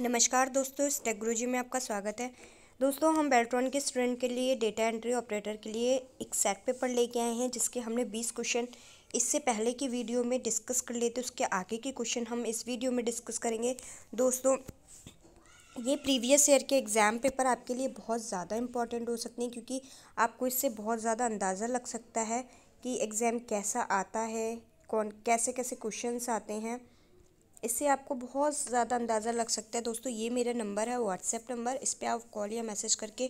नमस्कार दोस्तों स्टेग्रोजी में आपका स्वागत है दोस्तों हम बेल्ट्रॉन के स्टूडेंट के लिए डेटा एंट्री ऑपरेटर के लिए एक सेट पेपर लेके आए हैं जिसके हमने 20 क्वेश्चन इससे पहले की वीडियो में डिस्कस कर लिए थे उसके आगे के क्वेश्चन हम इस वीडियो में डिस्कस करेंगे दोस्तों ये प्रीवियस ईयर के एग्ज़ाम पेपर आपके लिए बहुत ज़्यादा इंपॉर्टेंट हो सकते हैं क्योंकि आपको इससे बहुत ज़्यादा अंदाज़ा लग सकता है कि एग्ज़ाम कैसा आता है कौन कैसे कैसे क्वेश्चंस आते हैं इससे आपको बहुत ज़्यादा अंदाज़ा लग सकता है दोस्तों ये मेरा नंबर है व्हाट्सएप नंबर इस पर आप कॉल या मैसेज करके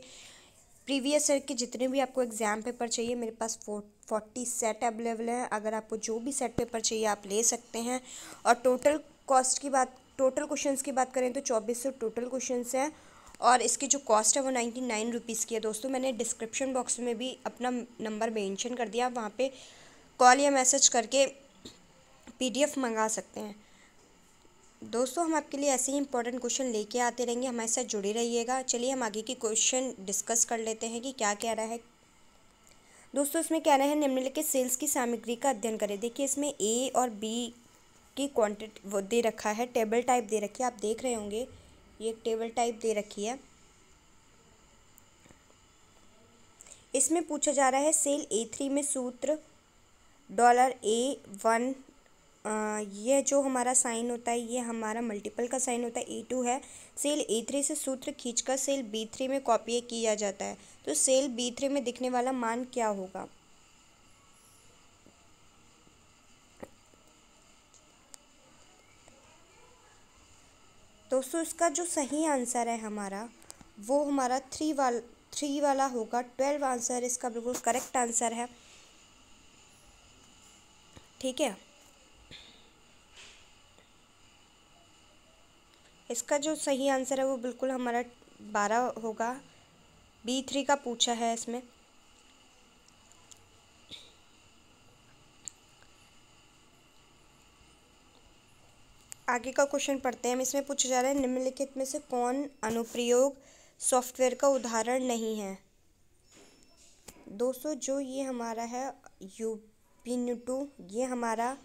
प्रीवियस ईयर के जितने भी आपको एग्ज़ाम पेपर चाहिए मेरे पास फो फोर्टी सेट अवेलेबल हैं अगर आपको जो भी सेट पेपर चाहिए आप ले सकते हैं और टोटल कॉस्ट की बात टोटल क्वेश्चंस की बात करें तो चौबीस सौ टोटल क्वेश्चंस हैं और इसकी जो कॉस्ट है वो नाइन्टी नाइन रुपीज़ की है दोस्तों मैंने डिस्क्रिप्शन बॉक्स में भी अपना नंबर मेंशन कर दिया आप वहाँ पर कॉल या मैसेज करके पी मंगा सकते हैं दोस्तों हम आपके लिए ऐसे ही इंपॉर्टेंट क्वेश्चन लेके आते रहेंगे हमारे साथ जुड़े रहिएगा चलिए हम आगे की क्वेश्चन डिस्कस कर लेते हैं कि क्या कह रहा है दोस्तों इसमें कह रहे हैं निम्नलिखित सेल्स की सामग्री का अध्ययन करें देखिए इसमें ए और बी की क्वांटिटी वो दे रखा है टेबल टाइप दे रखी है आप देख रहे होंगे ये टेबल टाइप दे रखी है इसमें पूछा जा रहा है सेल ए थ्री में सूत्र डॉलर ए वन यह जो हमारा साइन होता है ये हमारा मल्टीपल का साइन होता है ए टू है सेल ए थ्री से सूत्र खींचकर सेल बी थ्री में कॉपी किया जाता है तो सेल बी थ्री में दिखने वाला मान क्या होगा दोस्तों इसका जो सही आंसर है हमारा वो हमारा थ्री वाला थ्री वाला होगा ट्वेल्व आंसर इसका बिल्कुल करेक्ट आंसर है ठीक है इसका जो सही आंसर है वो बिल्कुल हमारा बारह होगा बी थ्री का पूछा है इसमें आगे का क्वेश्चन पढ़ते हैं हम इसमें पूछा जा रहा है निम्नलिखित में से कौन अनुप्रयोग सॉफ्टवेयर का उदाहरण नहीं है दोस्तों जो ये हमारा है यूपीनिटू ये हमारा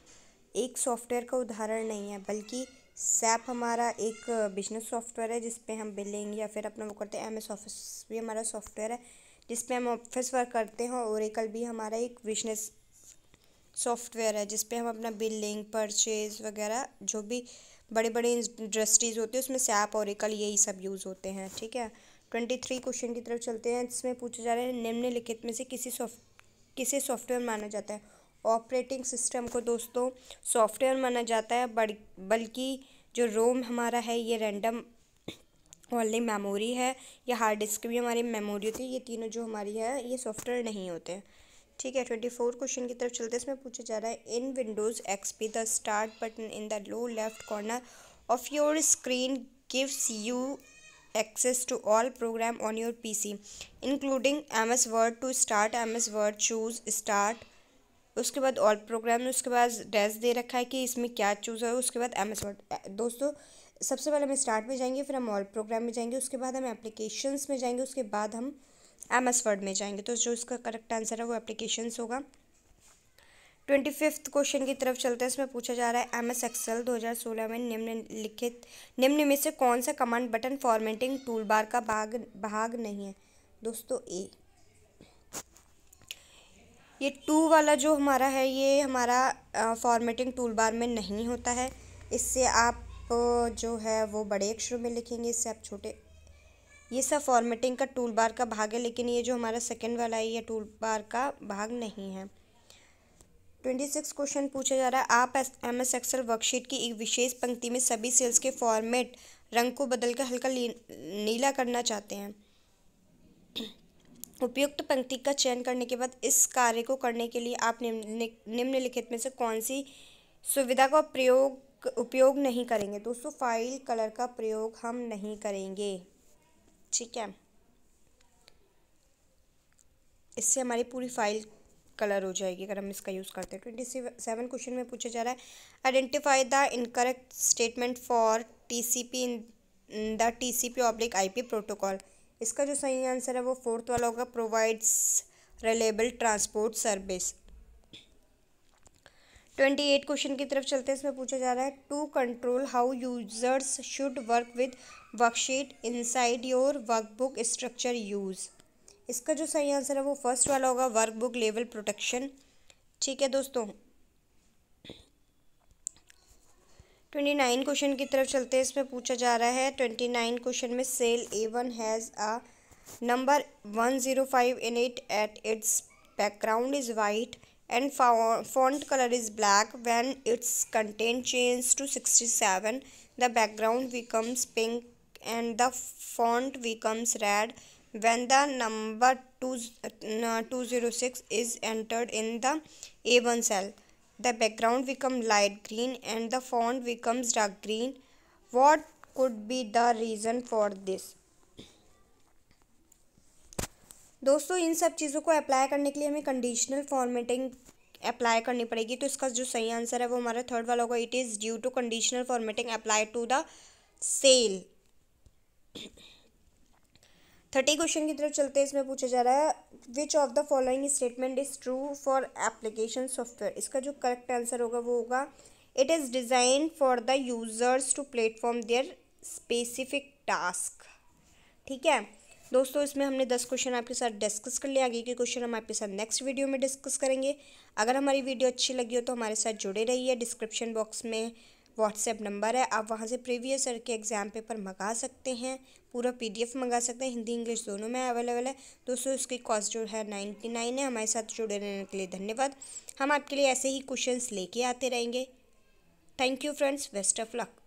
एक सॉफ्टवेयर का उदाहरण नहीं है बल्कि सैप हमारा एक बिजनेस सॉफ्टवेयर है जिसपे हम बिलिंग या फिर अपना वो करते हैं एम एस ऑफिस भी हमारा सॉफ्टवेयर है जिसपे हम ऑफिस वर्क करते हैं और एकल भी हमारा एक बिजनेस सॉफ्टवेयर है जिसपे हम अपना बिलिंग परचेज वगैरह जो भी बड़े बड़े इंडस्ट्रीज़ होती है उसमें सैप और एकल यही सब यूज़ होते हैं ठीक है ट्वेंटी थ्री क्वेश्चन की तरफ चलते हैं जिसमें पूछा जा रहा है निम्नलिखित में से किसी सॉफ्ट किसे सॉफ्टवेयर माना जाता है ऑपरेटिंग सिस्टम को दोस्तों सॉफ्टवेयर माना जाता है बल्कि जो रोम हमारा है ये रैंडम ओनली मेमोरी है या हार्ड डिस्क भी हमारी मेमोरी होती है ये तीनों जो हमारी है ये सॉफ्टवेयर नहीं होते हैं ठीक है ट्वेंटी फोर क्वेश्चन की तरफ चलते हैं इसमें पूछा जा रहा है in Windows XP the start button in the lower left corner of your screen gives you access to all program on your P C including M S Word to start M S Word choose start उसके बाद all programme में उसके बाद dash दे रखा है कि इसमें क्या चूज़ है उसके बाद एम एस वर्ड दोस्तों सबसे पहले हम स्टार्ट में जाएंगे फिर हम ऑल प्रोग्राम में जाएंगे उसके बाद हम एप्लीकेशंस में जाएंगे उसके बाद हम एम एस वर्ड में जाएंगे तो जो इसका करेक्ट आंसर है वो एप्लीकेशंस होगा ट्वेंटी फिफ्थ क्वेश्चन की तरफ चलते हैं इसमें पूछा जा रहा है एम एस एक्सल दो हज़ार सोलह में निम्नलिखित निम्न में से कौन सा command button formatting tool bar का भाग भाग नहीं है दोस्तों ए ये टू वाला जो हमारा है ये हमारा फॉर्मेटिंग टूल बार में नहीं होता है इससे आप जो है वो बड़े अक्षरों में लिखेंगे इससे आप छोटे ये सब फॉर्मेटिंग का टूल बार का भाग है लेकिन ये जो हमारा सेकेंड वाला है ये टूल बार का भाग नहीं है ट्वेंटी सिक्स क्वेश्चन पूछा जा रहा है आप एम एस एक्सल वर्कशीट की एक विशेष पंक्ति में सभी सेल्स के फॉर्मेट रंग को बदलकर हल्का नीला करना चाहते हैं उपयुक्त पंक्ति का चयन करने के बाद इस कार्य को करने के लिए आप निम्नलिखित में से कौन सी सुविधा का प्रयोग उपयोग नहीं करेंगे दोस्तों फाइल कलर का प्रयोग हम नहीं करेंगे ठीक है इससे हमारी पूरी फाइल कलर हो जाएगी अगर हम इसका यूज़ करते हैं ट्वेंटी सेवन क्वेश्चन में पूछा जा रहा है identify the incorrect statement for TCP in the TCP oblique I protocol इसका जो सही आंसर है वो फोर्थ वाला होगा provides reliable transport service twenty eight question की तरफ चलते हैं इसमें पूछा जा रहा है to control how users should work with worksheet inside your workbook structure use इसका जो सही आंसर है वो फर्स्ट वाला होगा वर्कबुक लेवल प्रोटेक्शन ठीक है दोस्तों ट्वेंटी नाइन क्वेश्चन की तरफ चलते हैं इसमें पूछा जा रहा है ट्वेंटी नाइन क्वेश्चन में cell A one has a number one zero five in it at its background is white and font colour is black when its content change to sixty seven the background becomes pink and the font becomes red number two two zero six is entered in the A one cell the background become light green and the font becomes dark green what could be the reason for this दोस्तों इन सब चीज़ों को apply करने के लिए हमें conditional formatting apply करनी पड़ेगी तो इसका जो सही आंसर है वो हमारा थर्ड वाला होगा it is due to conditional formatting apply to the cell thirty question की तरफ चलते हैं इसमें पूछा जा रहा है which of the following statement is true for application software इसका जो करेक्ट आंसर होगा वो होगा it is design for the users to platform their specific task ठीक है दोस्तों इसमें हमने दस क्वेश्चन आपके साथ डिस्कस कर लिया आगे के क्वेश्चन हम आपके साथ नेक्स्ट वीडियो में डिस्कस करेंगे अगर हमारी वीडियो अच्छी लगी हो तो हमारे साथ जुड़े रहिए डिस्क्रिप्शन बॉक्स में व्हाट्सएप नंबर है आप वहाँ से प्रीवियस ईयर के एग्ज़ाम पेपर मंगा सकते हैं पूरा पीडीएफ मंगा सकते हैं हिंदी इंग्लिश दोनों में अवेलेबल है दोस्तों इसकी कॉस्ट जो है नाइन्टी नाइन है हमारे साथ जुड़े रहने के लिए धन्यवाद हम आपके लिए ऐसे ही क्वेश्चंस लेके आते रहेंगे thank you friends best of luck